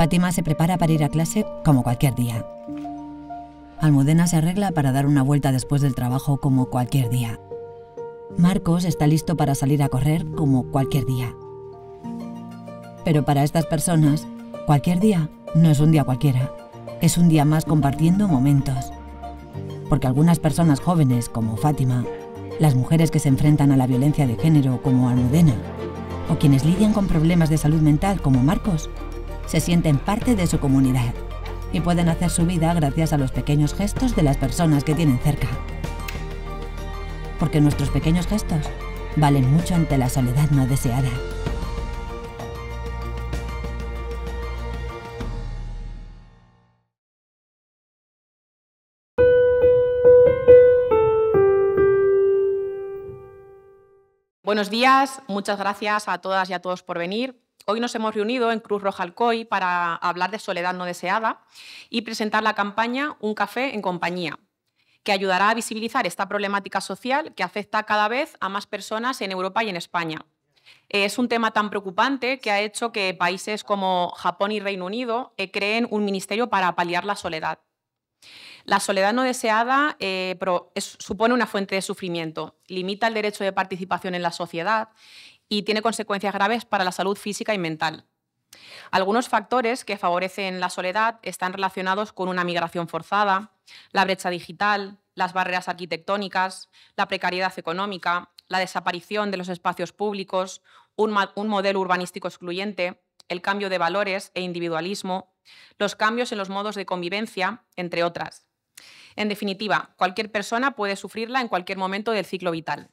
Fátima se prepara para ir a clase como cualquier día. Almudena se arregla para dar una vuelta después del trabajo como cualquier día. Marcos está listo para salir a correr como cualquier día. Pero para estas personas, cualquier día no es un día cualquiera. Es un día más compartiendo momentos. Porque algunas personas jóvenes como Fátima, las mujeres que se enfrentan a la violencia de género como Almudena, o quienes lidian con problemas de salud mental como Marcos, se sienten parte de su comunidad y pueden hacer su vida gracias a los pequeños gestos de las personas que tienen cerca. Porque nuestros pequeños gestos valen mucho ante la soledad no deseada. Buenos días, muchas gracias a todas y a todos por venir. Hoy nos hemos reunido en Cruz Roja Alcoy para hablar de soledad no deseada y presentar la campaña Un café en compañía, que ayudará a visibilizar esta problemática social que afecta cada vez a más personas en Europa y en España. Es un tema tan preocupante que ha hecho que países como Japón y Reino Unido eh, creen un ministerio para paliar la soledad. La soledad no deseada eh, supone una fuente de sufrimiento, limita el derecho de participación en la sociedad y tiene consecuencias graves para la salud física y mental. Algunos factores que favorecen la soledad están relacionados con una migración forzada, la brecha digital, las barreras arquitectónicas, la precariedad económica, la desaparición de los espacios públicos, un, modelo urbanístico excluyente, el cambio de valores e individualismo, los cambios en los modos de convivencia, entre otras. En definitiva, cualquier persona puede sufrirla en cualquier momento del ciclo vital.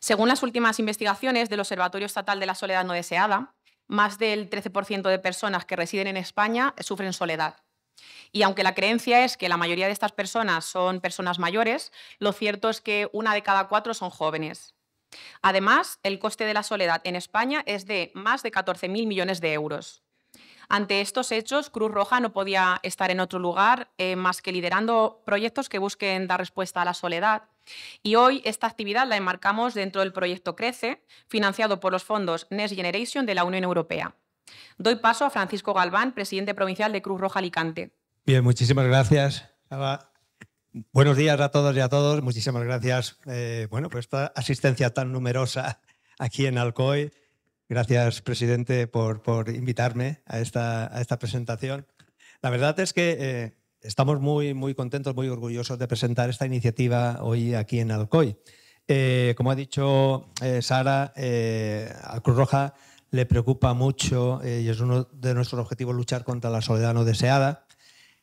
Según las últimas investigaciones del Observatorio Estatal de la Soledad No Deseada, más del 13% de personas que residen en España sufren soledad. Y aunque la creencia es que la mayoría de estas personas son personas mayores, lo cierto es que una de cada cuatro son jóvenes. Además, el coste de la soledad en España es de más de 14.000 millones de euros. Ante estos hechos, Cruz Roja no podía estar en otro lugar eh, más que liderando proyectos que busquen dar respuesta a la soledad y hoy esta actividad la enmarcamos dentro del proyecto Crece, financiado por los fondos Next Generation de la Unión Europea. Doy paso a Francisco Galván, presidente provincial de Cruz Roja Alicante. Bien, muchísimas gracias. Buenos días a todos y a todos. Muchísimas gracias eh, bueno, por esta asistencia tan numerosa aquí en Alcoy. Gracias, presidente, por, invitarme a esta, a esta presentación. La verdad es que eh, estamos muy, muy contentos, muy orgullosos de presentar esta iniciativa hoy aquí en Alcoy. Eh, como ha dicho eh, Sara, eh, a Cruz Roja le preocupa mucho y es uno de nuestros objetivos luchar contra la soledad no deseada.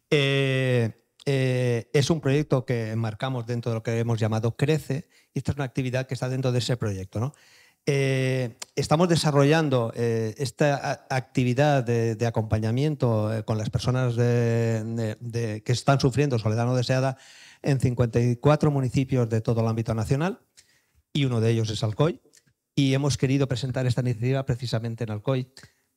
es un proyecto que enmarcamos dentro de lo que hemos llamado Crece y esta es una actividad que está dentro de ese proyecto. ¿no? Eh, estamos desarrollando eh, esta actividad de, acompañamiento eh, con las personas que están sufriendo soledad no deseada en 54 municipios de todo el ámbito nacional y uno de ellos es Alcoy. Y hemos querido presentar esta iniciativa precisamente en Alcoy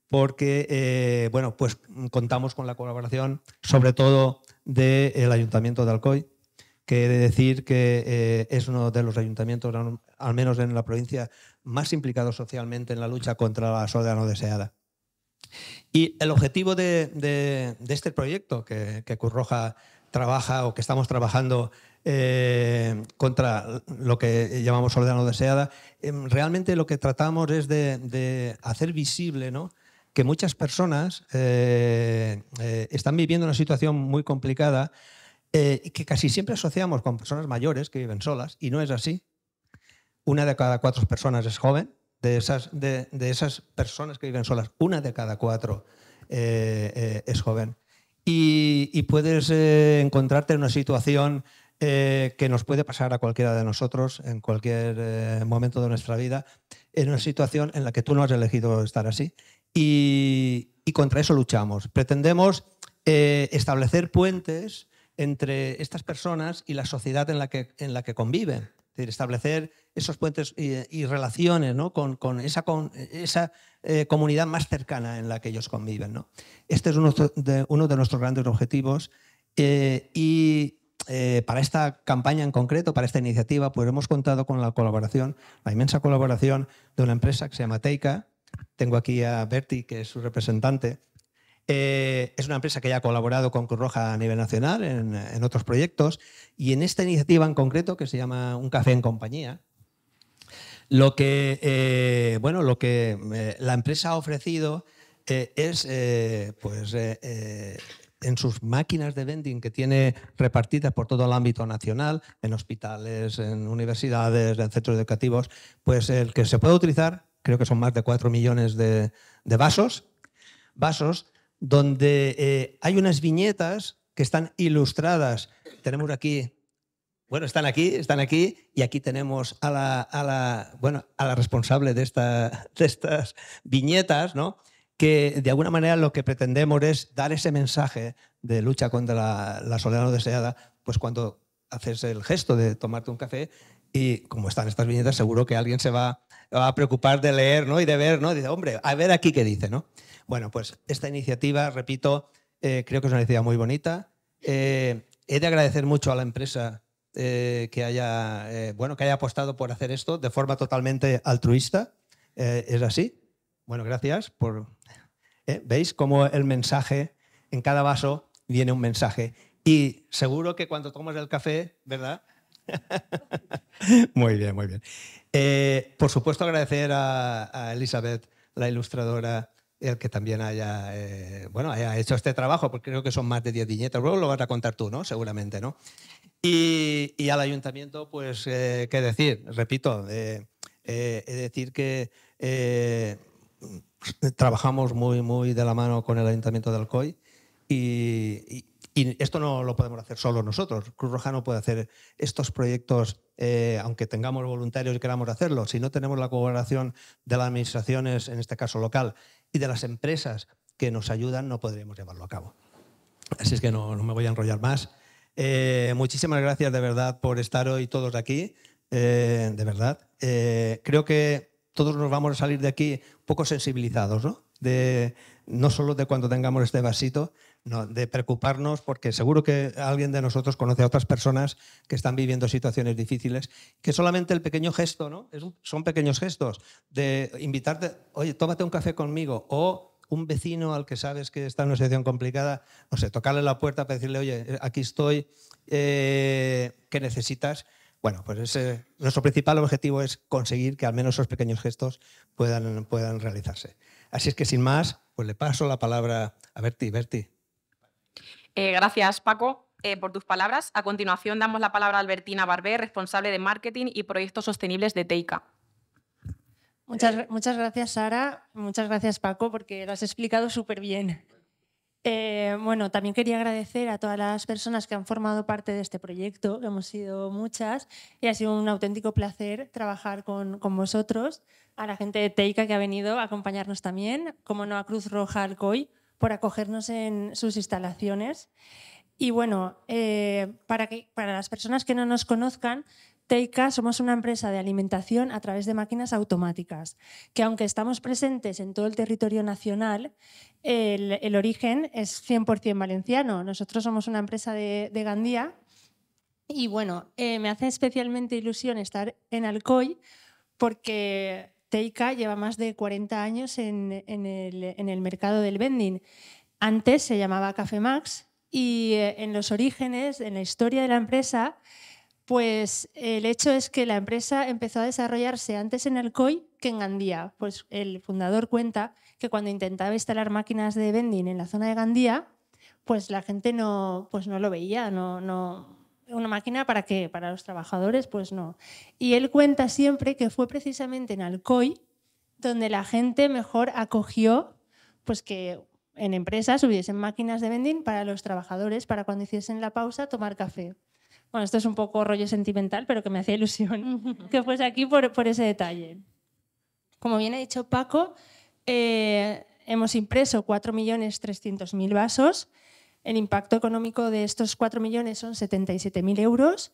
porque bueno, pues contamos con la colaboración sobre todo del Ayuntamiento de Alcoy que he de decir que eh, es uno de los ayuntamientos, al menos en la provincia, más implicados socialmente en la lucha contra la soledad no deseada. Y el objetivo de, este proyecto que, que, Curroja trabaja o que estamos trabajando eh, contra lo que llamamos soledad no deseada, eh, realmente lo que tratamos es de, de hacer visible ¿no? que muchas personas están viviendo una situación muy complicada eh, que casi siempre asociamos con personas mayores que viven solas, y no es así. Una de cada cuatro personas es joven. De esas, de, esas personas que viven solas, una de cada cuatro eh, eh, es joven. Y, puedes encontrarte en una situación que nos puede pasar a cualquiera de nosotros en cualquier momento de nuestra vida, en una situación en la que tú no has elegido estar así. Y, contra eso luchamos. Pretendemos establecer puentes entre estas personas y la sociedad en la que, en la que conviven. Es decir, establecer esos puentes y, relaciones con, esa, con esa eh, comunidad más cercana en la que ellos conviven. Este es uno de, nuestros grandes objetivos eh, y eh, para esta campaña en concreto, para esta iniciativa, pues hemos contado con la colaboración, la inmensa colaboración de una empresa que se llama Teica. Tengo aquí a Berti, que es su representante, eh, es una empresa que ya ha colaborado con Cruz Roja a nivel nacional en, otros proyectos y en esta iniciativa en concreto que se llama Un café en compañía, lo que, eh, bueno, lo que eh, la empresa ha ofrecido es pues, en sus máquinas de vending que tiene repartidas por todo el ámbito nacional, en hospitales, en universidades, en centros educativos, pues el que se puede utilizar, creo que son más de 4 millones de, de vasos, vasos donde eh, hay unas viñetas que están ilustradas. Tenemos aquí, bueno, están aquí, están aquí, y aquí tenemos a la, a la bueno, a la responsable de, de estas viñetas, ¿no? que de alguna manera lo que pretendemos es dar ese mensaje de lucha contra la, la soledad no deseada, pues cuando haces el gesto de tomarte un café y como están estas viñetas, seguro que alguien se va, a preocupar de leer ¿no? y de ver, ¿no? Dice, hombre, a ver aquí qué dice, ¿no? Bueno, pues esta iniciativa, repito, eh, creo que es una iniciativa muy bonita. Eh, he de agradecer mucho a la empresa eh, que, haya, bueno, que haya apostado por hacer esto de forma totalmente altruista. ¿Es así? Bueno, gracias por... ¿Veis cómo el mensaje, en cada vaso viene un mensaje y seguro que cuando tomas el café, ¿verdad? muy bien, muy bien. Eh, por supuesto, agradecer a, Elizabeth, la ilustradora, el que también haya, eh, bueno, haya hecho este trabajo, porque creo que son más de 10 viñetas. Luego lo vas a contar tú, ¿no? Seguramente, ¿no? Y, y al ayuntamiento, pues, eh, ¿qué decir? Repito, es decir que trabajamos muy, muy de la mano con el ayuntamiento de Alcoy y y esto no lo podemos hacer solo nosotros. Cruz Roja no puede hacer estos proyectos, eh, aunque tengamos voluntarios y queramos hacerlo. Si no tenemos la colaboración de las administraciones, en este caso local, y de las empresas que nos ayudan, no podríamos llevarlo a cabo. Así es que no, me voy a enrollar más. Eh, muchísimas gracias de verdad por estar hoy todos aquí. Eh, de verdad. creo que todos nos vamos a salir de aquí poco sensibilizados, ¿no? De, no solo de cuando tengamos este vasito, de preocuparnos, porque seguro que alguien de nosotros conoce a otras personas que están viviendo situaciones difíciles, que solamente el pequeño gesto, ¿no? son pequeños gestos de invitarte, oye, tómate un café conmigo, o un vecino al que sabes que está en una situación complicada, no sé, tocarle la puerta para decirle, oye, aquí estoy, eh, ¿qué necesitas? Bueno, pues ese, nuestro principal objetivo es conseguir que al menos esos pequeños gestos puedan, puedan realizarse. Así es que sin más, pues le paso la palabra a Berti. Berti, eh, gracias, Paco, eh, por tus palabras. A continuación, damos la palabra a Albertina Barbé, responsable de marketing y proyectos sostenibles de Teica. Muchas, muchas gracias, Sara. Muchas gracias, Paco, porque lo has explicado súper bien. Eh, bueno, también quería agradecer a todas las personas que han formado parte de este proyecto, que hemos sido muchas, y ha sido un auténtico placer trabajar con, con vosotros, a la gente de Teica que ha venido a acompañarnos también, como no a Cruz Roja Alcoy, por acogernos en sus instalaciones. Y bueno, eh, para, que, para las personas que no nos conozcan, Teica somos una empresa de alimentación a través de máquinas automáticas, que aunque estamos presentes en todo el territorio nacional, el, origen es 100% valenciano. Nosotros somos una empresa de, Gandía y bueno, eh, me hace especialmente ilusión estar en Alcoy porque Teica lleva más de 40 años en, el, mercado del vending. Antes se llamaba Café Max y eh, en los orígenes, en la historia de la empresa, pues el hecho es que la empresa empezó a desarrollarse antes en Alcoy que en Gandía. Pues el fundador cuenta que cuando intentaba instalar máquinas de vending en la zona de Gandía, pues la gente no, pues no lo veía, no, no, una máquina para qué, para los trabajadores, pues no. Y él cuenta siempre que fue precisamente en Alcoy donde la gente mejor acogió pues que en empresas hubiesen máquinas de vending para los trabajadores para cuando hiciesen la pausa tomar café. Bueno, esto es un poco rollo sentimental, pero que me hacía ilusión que fuese aquí por, ese detalle. Como bien ha dicho Paco, eh, hemos impreso 4.300.000 vasos el impacto económico de estos 4 millones son 77.000 euros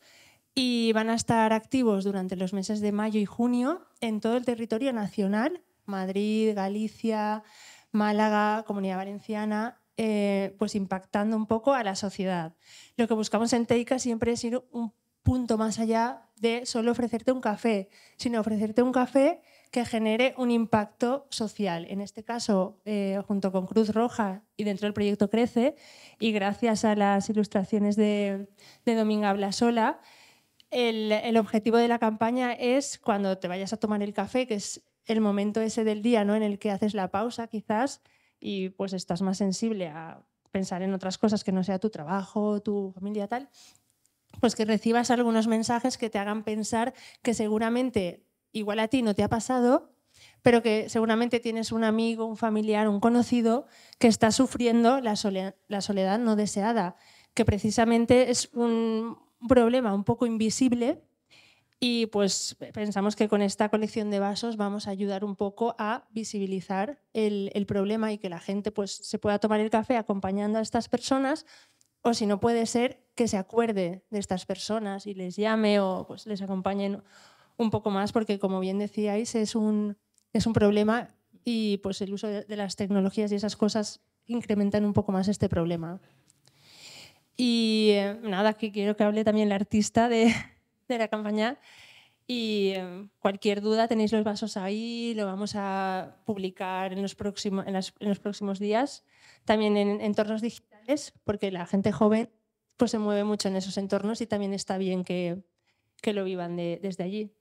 y van a estar activos durante los meses de mayo y junio en todo el territorio nacional, Madrid, Galicia, Málaga, Comunidad Valenciana, eh, pues impactando un poco a la sociedad. Lo que buscamos en Teica siempre es ir un punto más allá de solo ofrecerte un café, sino ofrecerte un café que genere un impacto social. En este caso, eh, junto con Cruz Roja y dentro del proyecto Crece, y gracias a las ilustraciones de, Dominga Blasola, el, el, objetivo de la campaña es cuando te vayas a tomar el café, que es el momento ese del día ¿no? en el que haces la pausa quizás y pues estás más sensible a pensar en otras cosas que no sea tu trabajo, tu familia, tal, pues que recibas algunos mensajes que te hagan pensar que seguramente igual a ti no te ha pasado, pero que seguramente tienes un amigo, un familiar, un conocido que está sufriendo la soledad, no deseada, que precisamente es un problema un poco invisible y pues pensamos que con esta colección de vasos vamos a ayudar un poco a visibilizar el, el, problema y que la gente pues se pueda tomar el café acompañando a estas personas o si no puede ser que se acuerde de estas personas y les llame o pues les acompañen un poco más porque, como bien decíais, es un, es un problema y pues el uso de las tecnologías y esas cosas incrementan un poco más este problema. Y eh, nada, que quiero que hable también la artista de, la campaña. Y eh, cualquier duda, tenéis los vasos ahí, lo vamos a publicar en los, en, los próximos días. También en entornos digitales, porque la gente joven pues, se mueve mucho en esos entornos y también está bien que, lo vivan desde allí.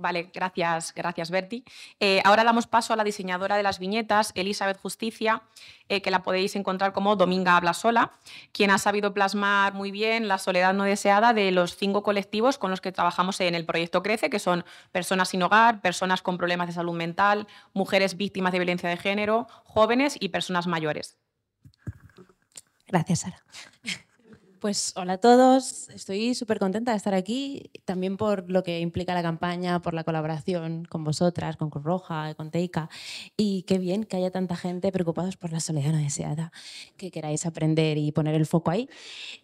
Vale, gracias, gracias Berti. Eh, ahora damos paso a la diseñadora de las viñetas, Elizabeth Justicia, eh, que la podéis encontrar como Dominga Habla Sola, quien ha sabido plasmar muy bien la soledad no deseada de los cinco colectivos con los que trabajamos en el proyecto Crece, que son personas sin hogar, personas con problemas de salud mental, mujeres víctimas de violencia de género, jóvenes y personas mayores. Gracias, Sara. Pues hola a todos, estoy súper contenta de estar aquí, también por lo que implica la campaña, por la colaboración con vosotras, con Cruz Roja, con Teika, y qué bien que haya tanta gente preocupados por la soledad no deseada, que queráis aprender y poner el foco ahí.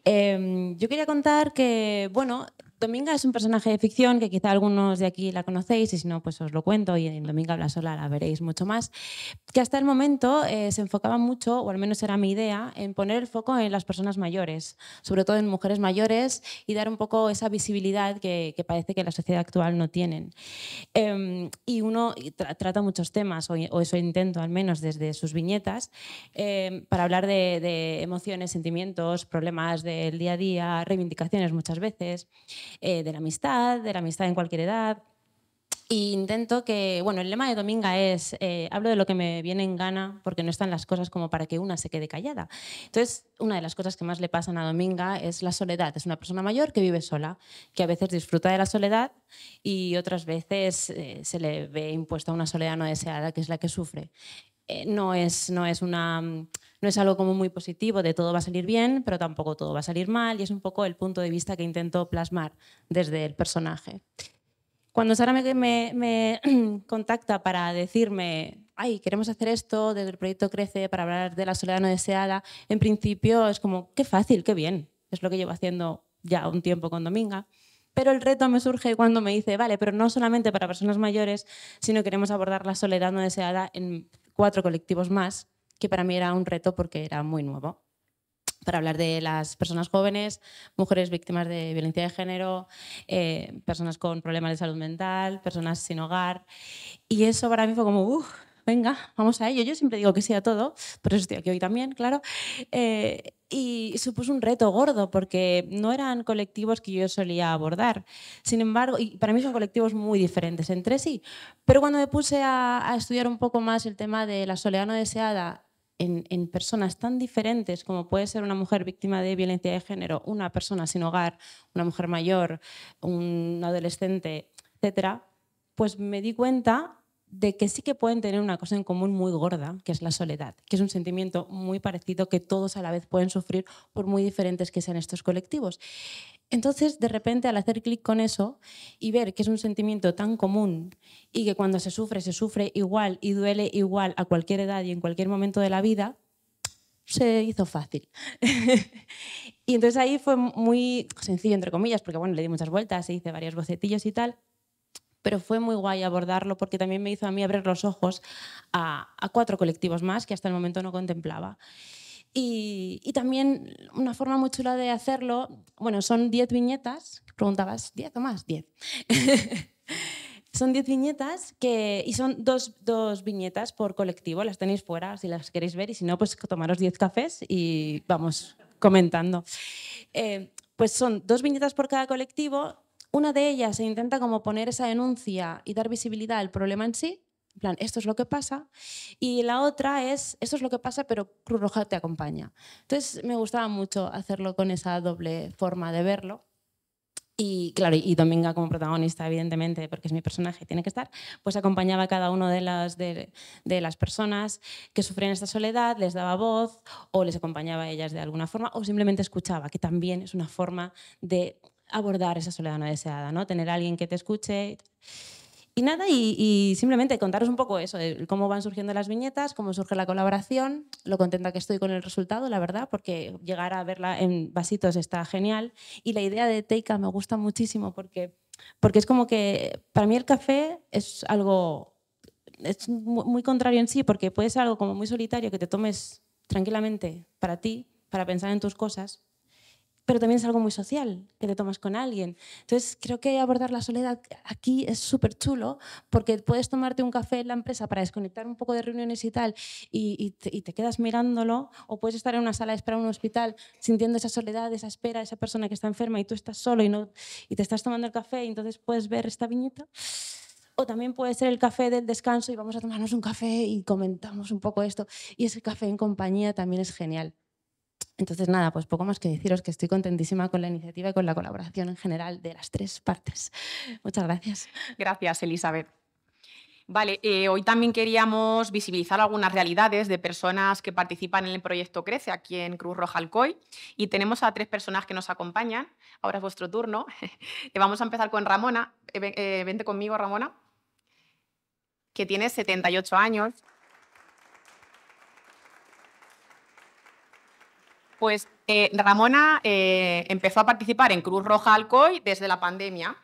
Em, yo quería contar que, bueno, Dominga es un personaje de ficción que quizá algunos de aquí la conocéis y si no, pues os lo cuento y en Dominga habla sola la veréis mucho más, que hasta el momento eh, se enfocaba mucho, o al menos era mi idea, en poner el foco en las personas mayores, sobre todo en mujeres mayores y dar un poco esa visibilidad que, parece que la sociedad actual no tienen. Em, y uno trata muchos temas, o, eso intento al menos desde sus viñetas, em, para hablar de, de emociones, sentimientos, problemas del día a día, reivindicaciones muchas veces. Eh, de la amistad, de la amistad en cualquier edad. Y intento que, bueno, el lema de Dominga es, eh, hablo de lo que me viene en gana porque no están las cosas como para que una se quede callada. Entonces, una de las cosas que más le pasan a Dominga es la soledad. Es una persona mayor que vive sola, que a veces disfruta de la soledad y otras veces eh, se le ve impuesta una soledad no deseada, que es la que sufre. no, es, no es una mm, es algo como muy positivo, de todo va a salir bien, pero tampoco todo va a salir mal, y es un poco el punto de vista que intento plasmar desde el personaje. Cuando Sara me, me, me contacta para decirme, ay, queremos hacer esto, desde el proyecto Crece, para hablar de la soledad no deseada, en principio es como, qué fácil, qué bien, es lo que llevo haciendo ya un tiempo con Dominga. Pero el reto me surge cuando me dice, vale, pero no solamente para personas mayores, sino queremos abordar la soledad no deseada en cuatro colectivos más, que para mí era un reto porque era muy nuevo. Para hablar de las personas jóvenes, mujeres víctimas de violencia de género, eh, personas con problemas de salud mental, personas sin hogar. Y eso para mí fue como, venga, vamos a ello. Yo siempre digo que sí a todo, por eso estoy aquí hoy también, claro. Eh, y supuso un reto gordo porque no eran colectivos que yo solía abordar. Sin embargo, y para mí son colectivos muy diferentes entre sí. Pero cuando me puse a, a estudiar un poco más el tema de la soledad no deseada en, personas tan diferentes como puede ser una mujer víctima de violencia de género, una persona sin hogar, una mujer mayor, un adolescente, etcétera, pues me di cuenta de que sí que pueden tener una cosa en común muy gorda, que es la soledad, que es un sentimiento muy parecido que todos a la vez pueden sufrir por muy diferentes que sean estos colectivos. Entonces, de repente, al hacer clic con eso y ver que es un sentimiento tan común y que cuando se sufre, se sufre igual y duele igual a cualquier edad y en cualquier momento de la vida, se hizo fácil. y entonces ahí fue muy sencillo, entre comillas, porque bueno, le di muchas vueltas, hice varios bocetillos y tal, pero fue muy guay abordarlo porque también me hizo a mí abrir los ojos a, cuatro colectivos más que hasta el momento no contemplaba. Y, también una forma muy chula de hacerlo, bueno, son diez viñetas, preguntabas, ¿diez o más? Diez. son diez viñetas que, y son dos, viñetas por colectivo, las tenéis fuera si las queréis ver y si no, pues tomaros diez cafés y vamos comentando. Eh, pues son dos viñetas por cada colectivo una de ellas se intenta como poner esa denuncia y dar visibilidad al problema en sí, en plan, esto es lo que pasa, y la otra es, esto es lo que pasa, pero Cruz Roja te acompaña. Entonces me gustaba mucho hacerlo con esa doble forma de verlo. Y claro, y Dominga como protagonista, evidentemente, porque es mi personaje, tiene que estar, pues acompañaba a cada una de las, de, de, las personas que sufrían esta soledad, les daba voz o les acompañaba a ellas de alguna forma o simplemente escuchaba, que también es una forma de abordar esa soledad no deseada, ¿no? Tener alguien que te escuche. Y nada, y, simplemente contaros un poco eso, cómo van surgiendo las viñetas, cómo surge la colaboración, lo contenta que estoy con el resultado, la verdad, porque llegar a verla en vasitos está genial. Y la idea de Teika me gusta muchísimo porque, porque es como que para mí el café es algo es muy contrario en sí, porque puede ser algo como muy solitario que te tomes tranquilamente para ti, para pensar en tus cosas, pero también es algo muy social, que te tomas con alguien. Entonces, creo que abordar la soledad aquí es súper chulo, porque puedes tomarte un café en la empresa para desconectar un poco de reuniones y tal, y, te, quedas mirándolo, o puedes estar en una sala de espera en un hospital sintiendo esa soledad, esa espera, esa persona que está enferma y tú estás solo y, no, y te estás tomando el café y entonces puedes ver esta viñeta. O también puede ser el café del descanso y vamos a tomarnos un café y comentamos un poco esto. Y ese café en compañía también es genial. Entonces, nada, pues poco más que deciros que estoy contentísima con la iniciativa y con la colaboración en general de las tres partes. Muchas gracias. Gracias, Elizabeth. Vale, eh, hoy también queríamos visibilizar algunas realidades de personas que participan en el proyecto Crece aquí en Cruz Roja Alcoy y tenemos a tres personas que nos acompañan. Ahora es vuestro turno. Eh, vamos a empezar con Ramona. Eh, vente conmigo, Ramona, que tiene 78 años. Pues eh, Ramona eh, empezó a participar en Cruz Roja Alcoy desde la pandemia.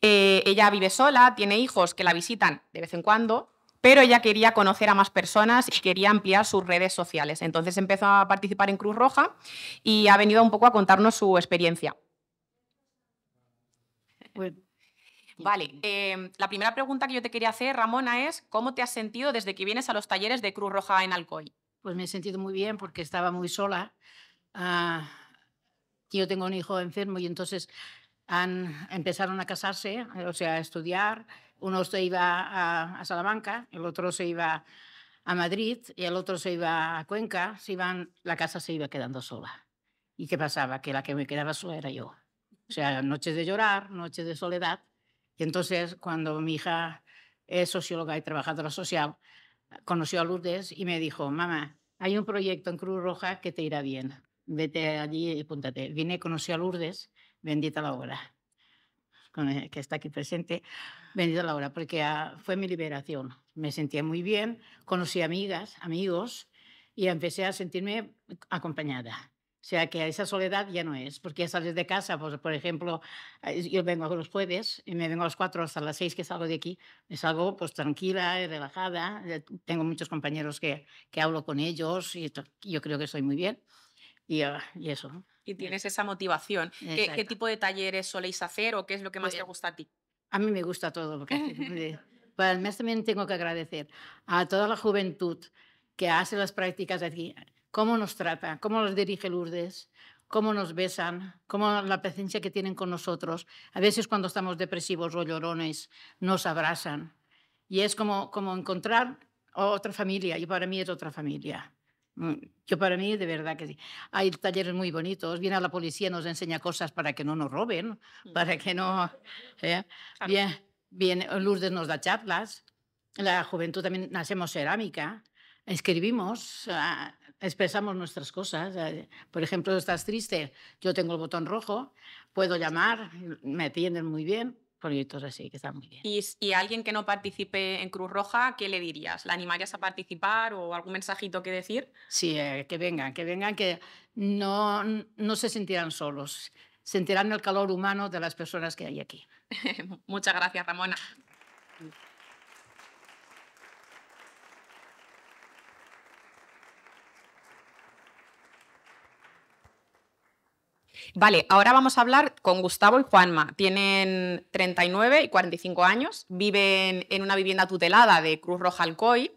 Eh, ella vive sola, tiene hijos que la visitan de vez en cuando, pero ella quería conocer a más personas y quería ampliar sus redes sociales. Entonces empezó a participar en Cruz Roja y ha venido un poco a contarnos su experiencia. Vale, em, la primera pregunta que yo te quería hacer, Ramona, es ¿cómo te has sentido desde que vienes a los talleres de Cruz Roja en Alcoy? pues me he sentido muy bien porque estaba muy sola. Ah, yo tengo un hijo enfermo y entonces han, empezaron a casarse, eh, o sea, a estudiar. Uno se iba a, Salamanca, el otro se iba a Madrid y el otro se iba a Cuenca. Se la casa se iba quedando sola. ¿Y qué pasaba? Que la que me quedaba sola era yo. O sea, noches de llorar, noches de soledad. Y entonces, cuando mi hija es socióloga y trabajadora social, conoció a Lourdes y me dijo, mamá, hay un proyecto en Cruz Roja que te irá bien. Vete allí y púntate. Vine, conocí a Lourdes, bendita la hora, que está aquí presente, bendita la hora, porque ah, fue mi liberación. Me sentía muy bien, conocí amigas, amigos, y empecé a sentirme acompañada. O sea, que esa soledad ya no es, porque ya sales de casa, pues, por ejemplo, yo vengo a los jueves y me vengo a las 4 hasta las 6 que salgo de aquí, me salgo pues tranquila, y relajada, eh, tengo muchos compañeros que, que hablo con ellos y yo creo que estoy muy bien y, ah, y eso. Y eh, tienes esa motivación. ¿Qué, ¿Qué, tipo de talleres soléis hacer o qué es lo que más te gusta a ti? A mí me gusta todo lo que además eh, también tengo que agradecer a toda la juventud que hace las prácticas aquí cómo nos trata, cómo nos dirige Lourdes, cómo nos besan, cómo la presencia que tienen con nosotros. A veces cuando estamos depresivos o llorones, nos abrazan. Y es como, como encontrar otra familia, y para mí es otra familia. Mm, yo para mí, de verdad que sí. Hay talleres muy bonitos. Viene a la policía, nos enseña cosas para que no nos roben, mm. para que no... ¿eh? Bien, Lourdes nos da charlas. En la juventud también hacemos cerámica, escribimos, expresamos nuestras cosas. Eh, por ejemplo, estás triste, yo tengo el botón rojo, puedo llamar, me atienden muy bien, proyectos así que están muy bien. ¿Y, y alguien que no participe en Cruz Roja, qué le dirías? ¿La animarías a participar o algún mensajito que decir? Sí, eh, que vengan, que vengan, que no, no se sentirán solos, sentirán el calor humano de las personas que hay aquí. Muchas gracias, Ramona. Vale, ahora vamos a hablar con Gustavo y Juanma. Tienen 39 y 45 años, viven en una vivienda tutelada de Cruz Roja Alcoy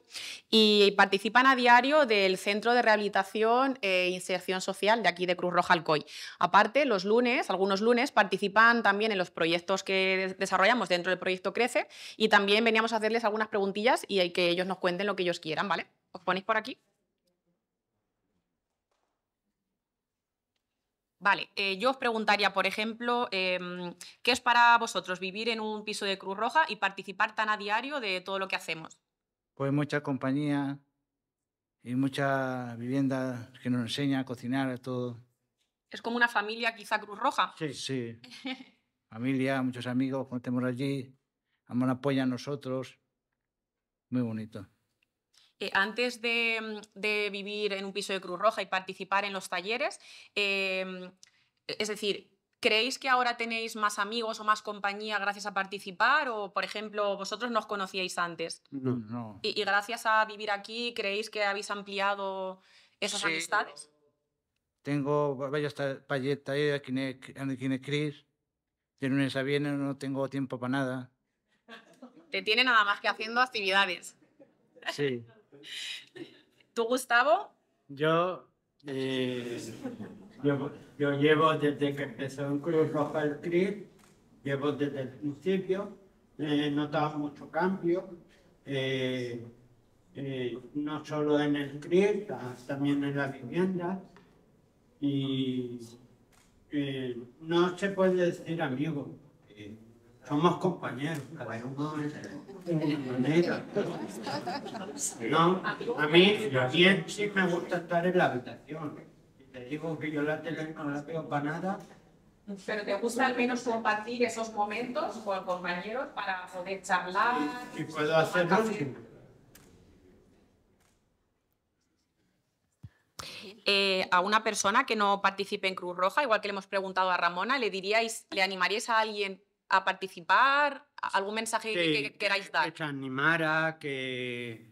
y participan a diario del Centro de Rehabilitación e Inserción Social de aquí de Cruz Roja Alcoy. Aparte, los lunes, algunos lunes, participan también en los proyectos que desarrollamos dentro del proyecto Crece y también veníamos a hacerles algunas preguntillas y que ellos nos cuenten lo que ellos quieran, ¿vale? ¿Os ponéis por aquí? Vale, eh, yo os preguntaría, por ejemplo, em, ¿qué es para vosotros vivir en un piso de Cruz Roja y participar tan a diario de todo lo que hacemos? Pues mucha compañía y mucha vivienda que nos enseña a cocinar, a todo. ¿Es como una familia quizá Cruz Roja? Sí, sí. familia, muchos amigos, cuando allí, mano apoya a nosotros. Muy bonito. Eh, antes mm, de, vivir en un piso de Cruz Roja y participar en los talleres, em, e, es decir, ¿Creéis que ahora tenéis más amigos o más compañía gracias a participar? ¿O, por ejemplo, vosotros no os conocíais antes? ¿Y, gracias a vivir aquí, creéis que habéis ampliado esas amistades? Tengo paleta talleres en Cris. Tiene un a no tengo tiempo para nada. Te tiene nada más que haciendo actividades. Sí. ¿Tú, Gustavo? Eh, yo, yo, llevo desde que empezó en Cruz Roja el CRIP, llevo desde el principio, he notado mucho cambio, eh, eh, no solo en el CRIP, también en la vivienda. Y no se puede decir amigo, somos compañeros, No, a mí, sí me gusta estar en la habitación. te digo que yo la tele no la veo para nada. Pero te gusta al menos compartir esos momentos con compañeros para poder charlar. Y puedo hacerlo eh, a una persona que no participe en Cruz Roja, igual que le hemos preguntado a Ramona, ¿le diríais, le animaríais a alguien a participar? ¿Algún mensaje que, queráis dar? Que animara, que,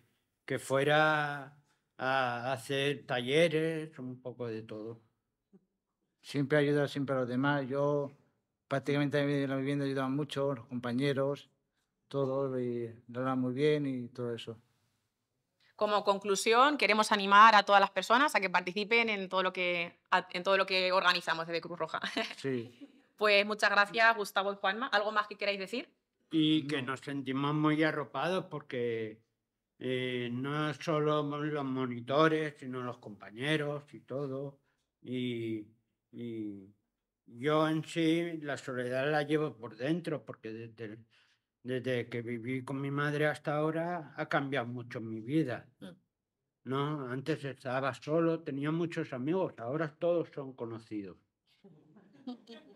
fuera a hacer talleres, un poco de todo. Siempre ayuda siempre a los demás. Yo prácticamente en la vivienda ayuda mucho, los compañeros, todos, y muy bien y todo eso. Como conclusión, queremos animar a todas las personas a que participen en todo lo que, en todo lo que organizamos desde Cruz Roja. Sí. Pues muchas gracias, Gustavo y Juanma. ¿Algo más que queráis decir? Y que mm. nos sentimos muy arropados porque eh, no solo los monitores, sino los compañeros y todo. Y, yo en sí la soledad la llevo por dentro porque desde, desde que viví con mi madre hasta ahora ha cambiado mucho mi vida. Mm. No, antes estaba solo, tenía muchos amigos, ahora todos son conocidos.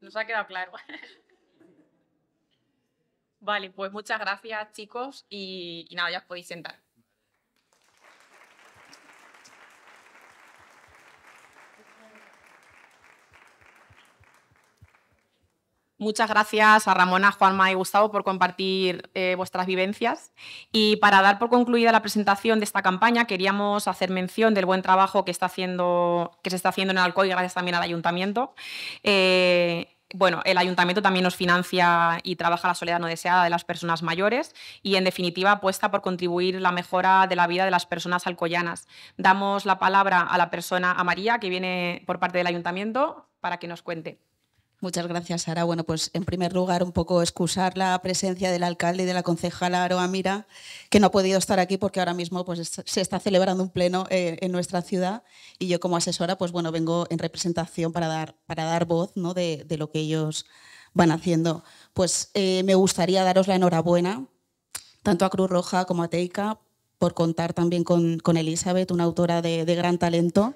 Nos ha quedado claro. vale, pues muchas gracias chicos y, nada, ya os podéis sentar. Muchas gracias a Ramona, Juanma y Gustavo por compartir eh, vuestras vivencias. Y para dar por concluida la presentación de esta campaña, queríamos hacer mención del buen trabajo que, está haciendo, que se está haciendo en Alcoy, gracias también al ayuntamiento. Eh, bueno, el ayuntamiento también nos financia y trabaja la soledad no deseada de las personas mayores y, en definitiva, apuesta por contribuir a la mejora de la vida de las personas alcoyanas. Damos la palabra a la persona, a María, que viene por parte del ayuntamiento, para que nos cuente. Muchas gracias, Sara. Bueno, pues en primer lugar, un poco excusar la presencia del alcalde y de la concejala Aroa Mira, que no ha podido estar aquí porque ahora mismo pues, se está celebrando un pleno eh, en nuestra ciudad y yo como asesora, pues bueno, vengo en representación para dar, para dar voz ¿no? de, lo que ellos van haciendo. Pues eh, me gustaría daros la enhorabuena, tanto a Cruz Roja como a Teica, por contar también con, con Elizabeth, una autora de, de gran talento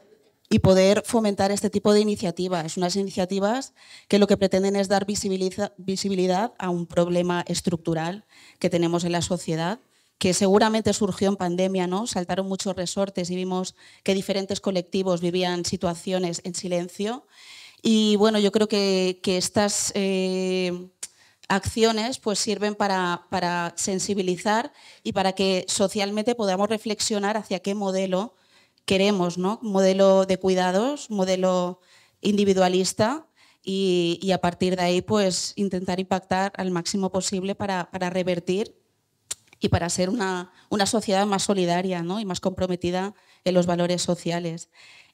y poder fomentar este tipo de iniciativas, unas iniciativas que lo que pretenden es dar visibilidad a un problema estructural que tenemos en la sociedad que seguramente surgió en pandemia, ¿no? Saltaron muchos resortes y vimos que diferentes colectivos vivían situaciones en silencio. Y bueno, yo creo que, estas eh, acciones pues sirven para, para sensibilizar y para que socialmente podamos reflexionar hacia qué modelo queremos, ¿no? Modelo de cuidados, modelo individualista y, a partir de ahí pues intentar impactar al máximo posible para, revertir y para ser una, sociedad más solidaria y más comprometida en los valores sociales.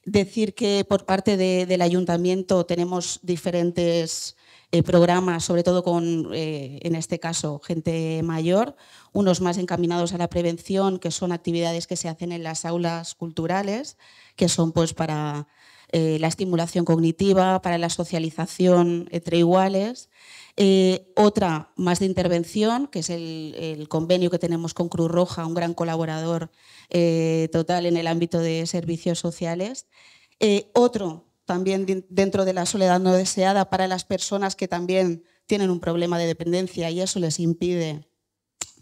Decir que por parte del ayuntamiento tenemos diferentes eh, programas, sobre todo con, eh, en este caso, gente mayor, unos más encaminados a la prevención, que son actividades que se hacen en las aulas culturales, que son pues para eh, la estimulación cognitiva, para la socialización entre iguales. Eh, otra más de intervención, que es el, convenio que tenemos con Cruz Roja, un gran colaborador eh, total en el ámbito de servicios sociales. otro también dentro de la soledad no deseada para las personas que también tienen un problema de dependencia y eso les impide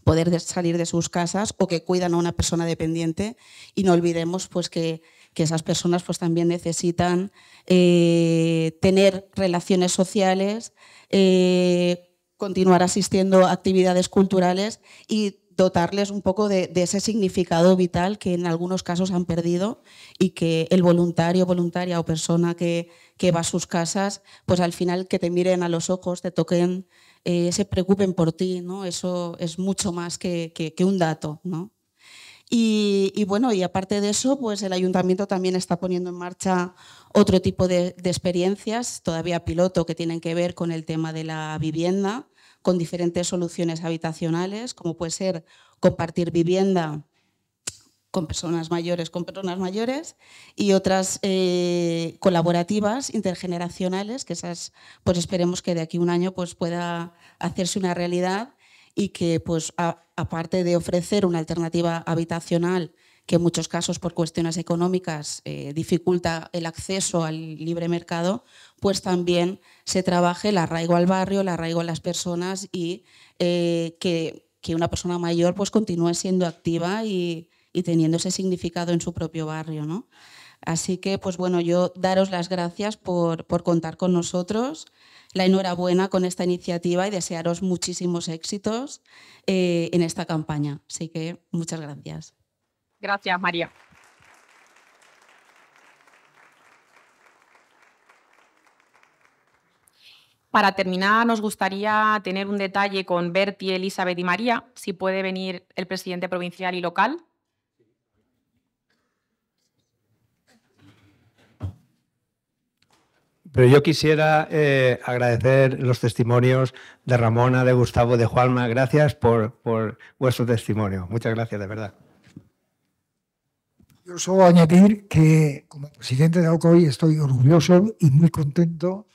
poder salir de sus casas o que cuidan a una persona dependiente y no olvidemos pues que que esas personas pues también necesitan eh, tener relaciones sociales, eh, continuar asistiendo a actividades culturales y dotarles un poco de, ese significado vital que en algunos casos han perdido y que el voluntario, voluntaria o persona que, va a sus casas, pues al final que te miren a los ojos, te toquen, eh, se preocupen por ti, ¿no? Eso es mucho más que, que un dato, ¿no? Y, bueno, y aparte de eso, pues el ayuntamiento también está poniendo en marcha otro tipo de, experiencias, todavía piloto, que tienen que ver con el tema de la vivienda, con diferentes soluciones habitacionales, como puede ser compartir vivienda con personas mayores, con personas mayores, y otras eh, colaborativas intergeneracionales, que esas pues esperemos que de aquí a un año pues pueda hacerse una realidad y que, pues, aparte de ofrecer una alternativa habitacional que en muchos casos por cuestiones económicas eh, dificulta el acceso al libre mercado, pues también se trabaje el arraigo al barrio, el arraigo a las personas y eh, que, una persona mayor pues continúe siendo activa y, y teniendo ese significado en su propio barrio. Así que, pues bueno, yo daros las gracias por, por contar con nosotros la enhorabuena con esta iniciativa y desearos muchísimos éxitos eh, en esta campaña. Así que muchas gracias. Gracias, María. Para terminar, nos gustaría tener un detalle con Berti, Elizabeth y María, si puede venir el presidente provincial y local. Pero yo quisiera eh, agradecer los testimonios de Ramona, de Gustavo, de Juanma. Gracias por, vuestro testimonio. Muchas gracias, de verdad. Yo solo añadir que como presidente de Alcoy estoy orgulloso y muy contento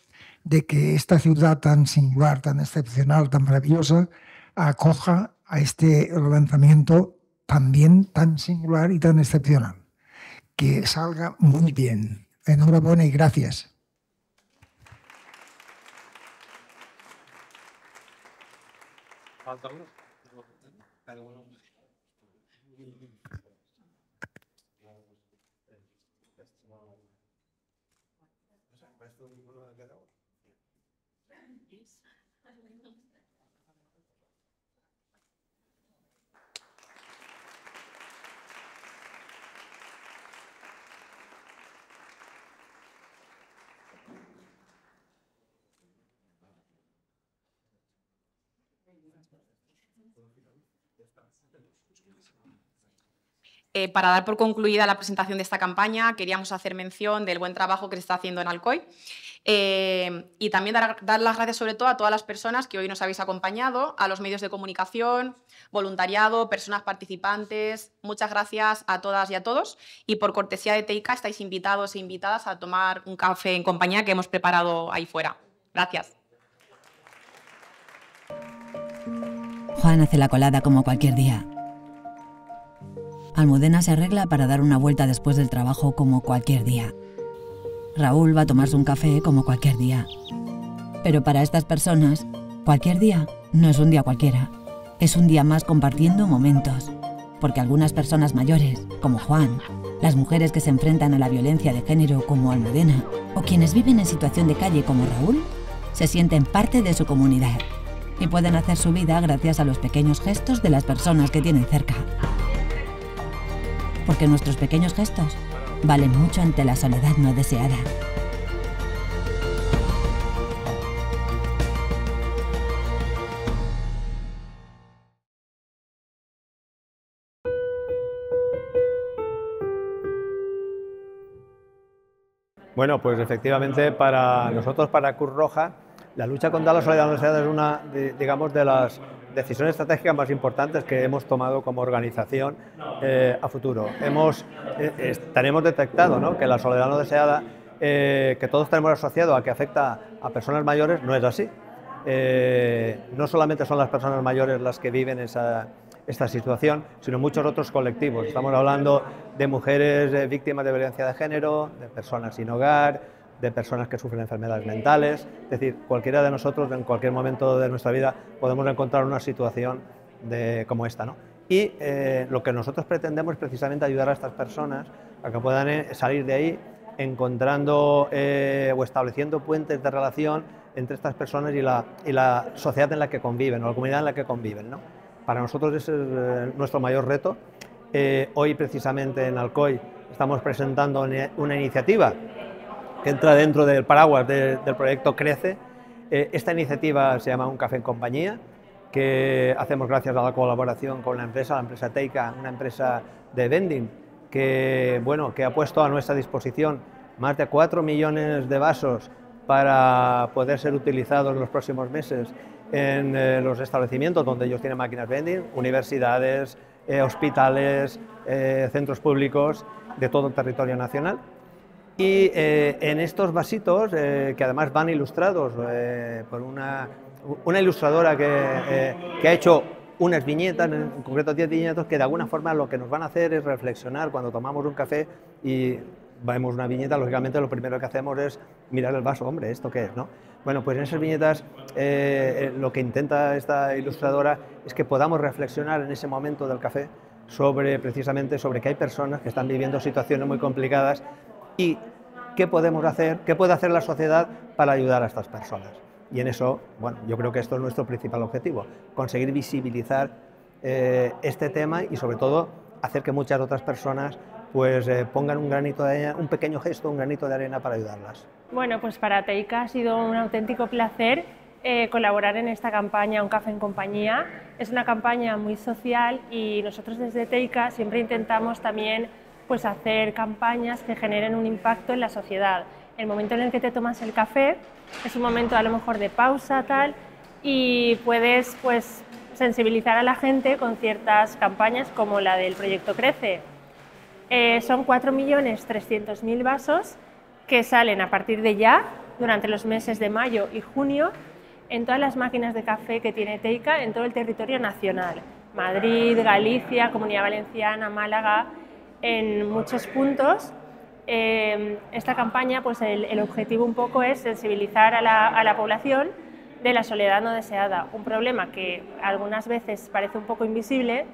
de que esta ciudad tan singular, tan excepcional, tan maravillosa, acoja a este lanzamiento también tan singular y tan excepcional. Que salga muy bien. Enhorabuena y gracias. 好，等。Eh, para dar por concluida la presentación de esta campaña, queríamos hacer mención del buen trabajo que se está haciendo en Alcoy eh, y también dar, dar, las gracias sobre todo a todas las personas que hoy nos habéis acompañado, a los medios de comunicación, voluntariado, personas participantes. Muchas gracias a todas y a todos y por cortesía de Teica estáis invitados e invitadas a tomar un café en compañía que hemos preparado ahí fuera. Gracias. Juan hace la colada como cualquier día. Almudena se arregla para dar una vuelta después del trabajo como cualquier día. Raúl va a tomarse un café como cualquier día. Pero para estas personas, cualquier día no es un día cualquiera. Es un día más compartiendo momentos. Porque algunas personas mayores, como Juan, las mujeres que se enfrentan a la violencia de género como Almudena, o quienes viven en situación de calle como Raúl, se sienten parte de su comunidad y pueden hacer su vida gracias a los pequeños gestos de las personas que tienen cerca. Porque nuestros pequeños gestos valen mucho ante la soledad no deseada. Bueno, pues efectivamente para nosotros, para Cruz Roja, la lucha contra la soledad no deseada es una, de, digamos, de las decisiones estratégicas más importantes que hemos tomado como organización eh, a futuro. Hemos, eh, tenemos detectado ¿no? que la soledad no deseada, eh, que todos tenemos asociado a que afecta a personas mayores, no es así. no solamente son las personas mayores las que viven esa, esta situación, sino muchos otros colectivos. Estamos hablando de mujeres víctimas de violencia de género, de personas sin hogar, de personas que sufren enfermedades mentales. Es decir, cualquiera de nosotros en cualquier momento de nuestra vida podemos encontrar una situación de, como esta. ¿no? Y eh, lo que nosotros pretendemos es precisamente ayudar a estas personas a que puedan eh, salir de ahí encontrando eh, o estableciendo puentes de relación entre estas personas y la, y la sociedad en la que conviven o la comunidad en la que conviven. ¿no? Para nosotros es nuestro mayor reto. hoy precisamente en Alcoy estamos presentando una iniciativa que entra dentro del paraguas del proyecto Crece. Eh, esta iniciativa se llama Un Café en Compañía, que hacemos gracias a la colaboración con la empresa, la empresa Teika, una empresa de vending, que, bueno, que ha puesto a nuestra disposición más de 4 millones de vasos para poder ser utilizados en los próximos meses en eh, los establecimientos donde ellos tienen máquinas vending, universidades, eh, hospitales, centros públicos de todo el territorio nacional. Y eh, en estos vasitos, eh, que además van ilustrados eh, por una, una ilustradora que, ha hecho unas viñetas, en concreto 10 viñetas, que de alguna forma lo que nos van a hacer es reflexionar cuando tomamos un café y vemos una viñeta, lógicamente lo primero que hacemos es mirar el vaso, hombre, ¿esto qué es? No? Bueno, pues en esas viñetas lo que intenta esta ilustradora es que podamos reflexionar en ese momento del café sobre precisamente sobre que hay personas que están viviendo situaciones muy complicadas y qué podemos hacer, qué puede hacer la sociedad para ayudar a estas personas. Y en eso, bueno, yo creo que esto es nuestro principal objetivo, conseguir visibilizar eh, este tema y sobre todo hacer que muchas otras personas pues eh, pongan un granito de arena, un pequeño gesto, un granito de arena para ayudarlas. Bueno, pues para Teica ha sido un auténtico placer eh, colaborar en esta campaña Un Café en Compañía. Es una campaña muy social y nosotros desde Teica siempre intentamos también pues hacer campañas que generen un impacto en la sociedad. El momento en el que te tomas el café es un momento a lo mejor de pausa, tal, y puedes pues sensibilizar a la gente con ciertas campañas como la del proyecto Crece. Eh, son 4.300.000 vasos que salen a partir de ya, durante los meses de mayo y junio, en todas las máquinas de café que tiene Teica en todo el territorio nacional. Madrid, Galicia, Comunidad Valenciana, Málaga, en muchos puntos. Eh, esta campaña, pues el, objetivo un poco es sensibilizar a la, a la población de la soledad no deseada, un problema que algunas veces parece un poco invisible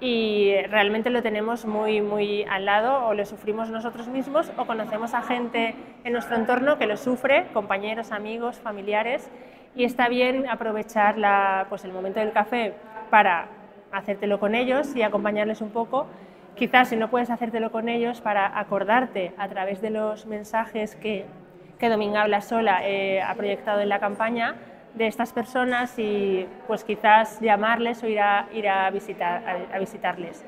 y realmente lo tenemos muy, muy al lado o lo sufrimos nosotros mismos o conocemos a gente en nuestro entorno que lo sufre, compañeros, amigos, familiares y está bien aprovechar la, pues el momento del café para hacértelo con ellos y acompañarles un poco Quizás si no puedes hacértelo con ellos, para acordarte a través de los mensajes que, que Dominga Habla Sola eh, ha proyectado en la campaña, de estas personas y pues quizás llamarles o ir a, ir a, visitar, a, visitarles.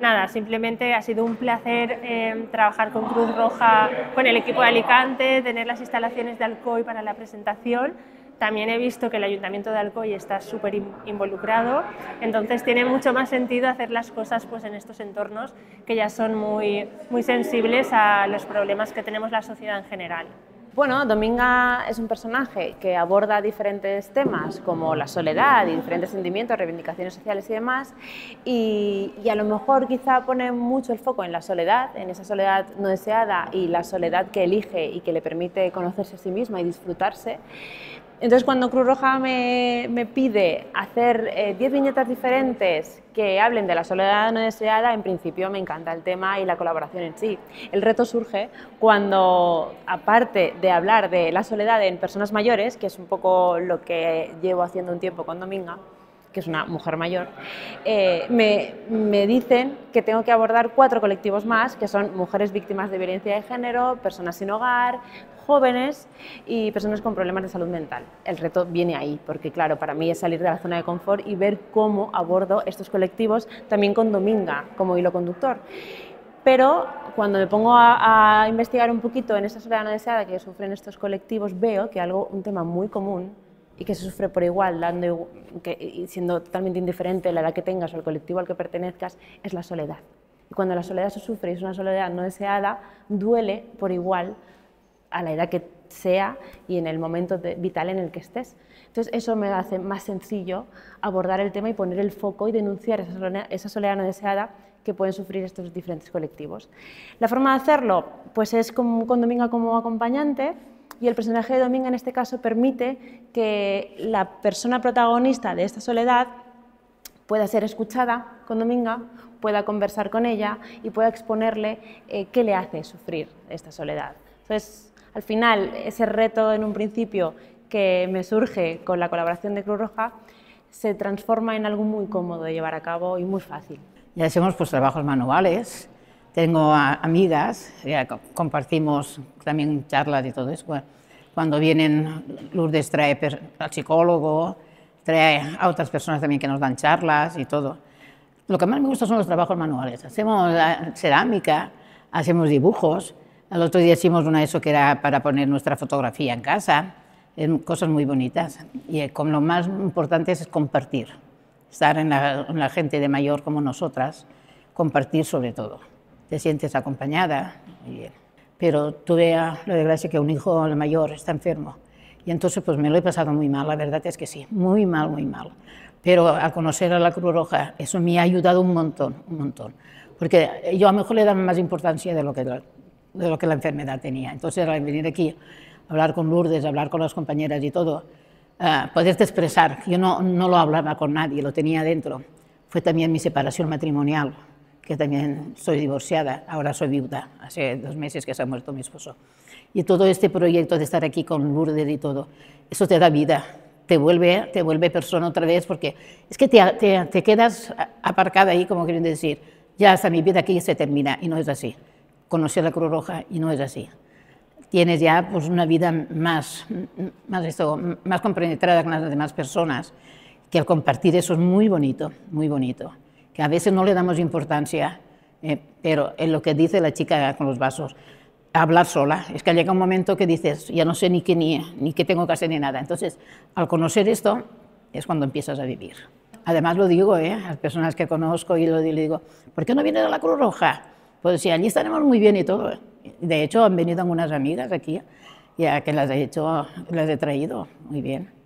Nada, simplemente ha sido un placer eh, trabajar con Cruz Roja, con el equipo de Alicante, tener las instalaciones de Alcoy para la presentación también he visto que el Ayuntamiento de Alcoy está súper involucrado, entonces tiene mucho más sentido hacer las cosas pues, en estos entornos que ya son muy, muy sensibles a los problemas que tenemos la sociedad en general. Bueno, Dominga es un personaje que aborda diferentes temas como la soledad y diferentes sentimientos, reivindicaciones sociales y demás, y, y, a lo mejor quizá pone mucho el foco en la soledad, en esa soledad no deseada y la soledad que elige y que le permite conocerse a sí misma y disfrutarse, entonces, cuando Cruz Roja me, pide hacer 10 eh, viñetas diferentes que hablen de la soledad no deseada, en principio me encanta el tema y la colaboración en sí. El reto surge cuando, aparte de hablar de la soledad en personas mayores, que es un poco lo que llevo haciendo un tiempo con Dominga, que es una mujer mayor, eh, me, me, dicen que tengo que abordar cuatro colectivos más, que son mujeres víctimas de violencia de género, personas sin hogar, jóvenes y personas con problemas de salud mental. El reto viene ahí, porque claro, para mí es salir de la zona de confort y ver cómo abordo estos colectivos también con Dominga como hilo conductor. Pero cuando me pongo a, investigar un poquito en esa soledad deseada que sufren estos colectivos, veo que algo, un tema muy común y que se sufre por igual, dando, que, siendo totalmente indiferente la edad que tengas o el colectivo al que pertenezcas, es la soledad. Y cuando la soledad se sufre y es una soledad no deseada, duele por igual a la edad que sea y en el momento vital en el que estés. Entonces eso me hace más sencillo abordar el tema y poner el foco y denunciar esa soledad, no deseada que pueden sufrir estos diferentes colectivos. La forma de hacerlo pues es con, con Dominga como acompañante, y el personaje de Dominga en este caso permite que la persona protagonista de esta soledad pueda ser escuchada con Dominga, pueda conversar con ella y pueda exponerle eh, qué le hace sufrir esta soledad. Entonces, al final, ese reto en un principio que me surge con la colaboración de Cruz Roja se transforma en algo muy cómodo de llevar a cabo y muy fácil. Ya hacemos pues, trabajos manuales, tengo amigas, compartimos también charlas y todo eso. Cuando vienen, Lourdes trae al psicólogo, trae a otras personas también que nos dan charlas y todo. Lo que más me gusta son los trabajos manuales. Hacemos ah, cerámica, hacemos dibujos. Al otro día hicimos una de eso que era para poner nuestra fotografía en casa. Cosas muy bonitas. Y eh, lo más importante es compartir. Estar en la gente de mayor como nosotras, compartir sobre todo te sientes acompañada. Pero tuve la desgracia que un hijo mayor está enfermo. Y entonces pues me lo he pasado muy mal, la verdad es que sí, muy mal, muy mal. Pero al conocer a la Cruz Roja, eso me ha ayudado un montón, un montón. Porque yo a lo mejor le daba más importancia de lo que la, de lo que la enfermedad tenía. Entonces al venir aquí, hablar con Lourdes, hablar con las compañeras y todo, ah, poderte expresar, yo no, no lo hablaba con nadie, lo tenía dentro. Fue también mi separación matrimonial, que también soy divorciada, ahora soy viuda, hace dos meses que se ha muerto mi esposo. Y todo este proyecto de estar aquí con Lourdes y todo, eso te da vida, te vuelve, te vuelve persona otra vez, porque es que te, te, quedas aparcada ahí, como quieren decir, ya hasta mi vida aquí se termina, y no es así. Conocí a la Cruz Roja y no es así. Tienes ya pues, una vida más, más, esto, más con las demás personas, que al compartir eso es muy bonito, muy bonito que a veces no le damos importancia, eh, pero en lo que dice la chica con los vasos, hablar sola, es que llega un momento que dices, ya no sé ni qué, ni, qué tengo que hacer ni nada. Entonces, al conocer esto, es cuando empiezas a vivir. Además lo digo eh, a las personas que conozco y lo le digo, ¿por qué no viene a la Cruz Roja? Pues sí, allí estaremos muy bien y todo. De hecho, han venido algunas amigas aquí, ya que las he hecho, las he traído muy bien.